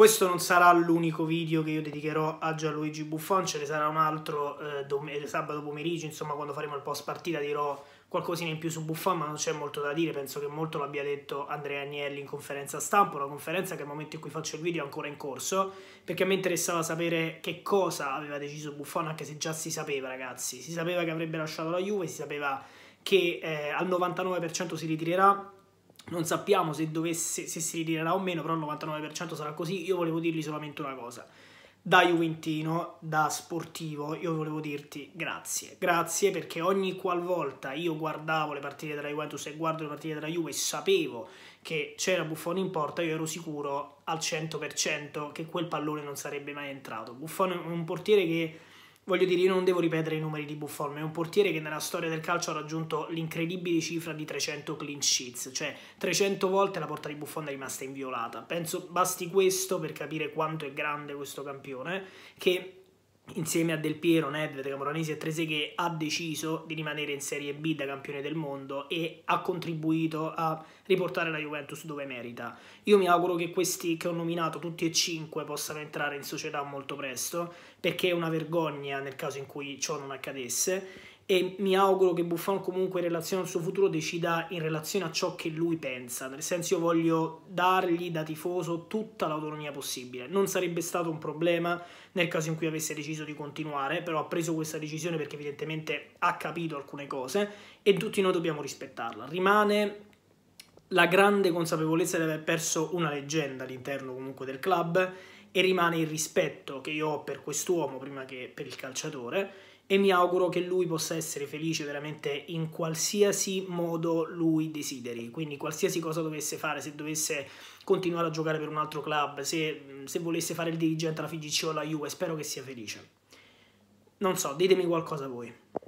Questo non sarà l'unico video che io dedicherò a Gianluigi Buffon, ce ne sarà un altro eh, dom- eh, sabato pomeriggio, insomma quando faremo il post partita dirò qualcosina in più su Buffon, ma non c'è molto da dire, penso che molto l'abbia detto Andrea Agnelli in conferenza stampa, una conferenza che al momento in cui faccio il video è ancora in corso, perché a me interessava sapere che cosa aveva deciso Buffon, anche se già si sapeva ragazzi, si sapeva che avrebbe lasciato la Juve, si sapeva che eh, al 99% si ritirerà, non sappiamo se, dovesse, se si ritirerà o meno, però il 99% sarà così. Io volevo dirgli solamente una cosa. Da Juventino, da sportivo, io volevo dirti grazie. Grazie perché ogni qualvolta io guardavo le partite della Juventus e guardo le partite della Juve e sapevo che c'era Buffon in porta, io ero sicuro al 100% che quel pallone non sarebbe mai entrato. Buffon è un portiere che Voglio dire, io non devo ripetere i numeri di Buffon, ma è un portiere che nella storia del calcio ha raggiunto l'incredibile cifra di 300 clean sheets, cioè 300 volte la porta di Buffon è rimasta inviolata. Penso basti questo per capire quanto è grande questo campione, che insieme a Del Piero, Nedved, Camoranesi e Trezeguet ha deciso di rimanere in Serie B da campione del mondo e ha contribuito a riportare la Juventus dove merita. Io mi auguro che questi che ho nominato tutti e cinque possano entrare in società molto presto perché è una vergogna nel caso in cui ciò non accadesse e mi auguro che Buffon comunque in relazione al suo futuro decida in relazione a ciò che lui pensa, nel senso io voglio dargli da tifoso tutta l'autonomia possibile, non sarebbe stato un problema nel caso in cui avesse deciso di continuare, però ha preso questa decisione perché evidentemente ha capito alcune cose e tutti noi dobbiamo rispettarla, rimane la grande consapevolezza di aver perso una leggenda all'interno comunque del club e rimane il rispetto che io ho per quest'uomo prima che per il calciatore e mi auguro che lui possa essere felice veramente in qualsiasi modo lui desideri, quindi qualsiasi cosa dovesse fare, se dovesse continuare a giocare per un altro club, se, se volesse fare il dirigente alla FIGC o alla Juve, spero che sia felice. Non so, ditemi qualcosa voi.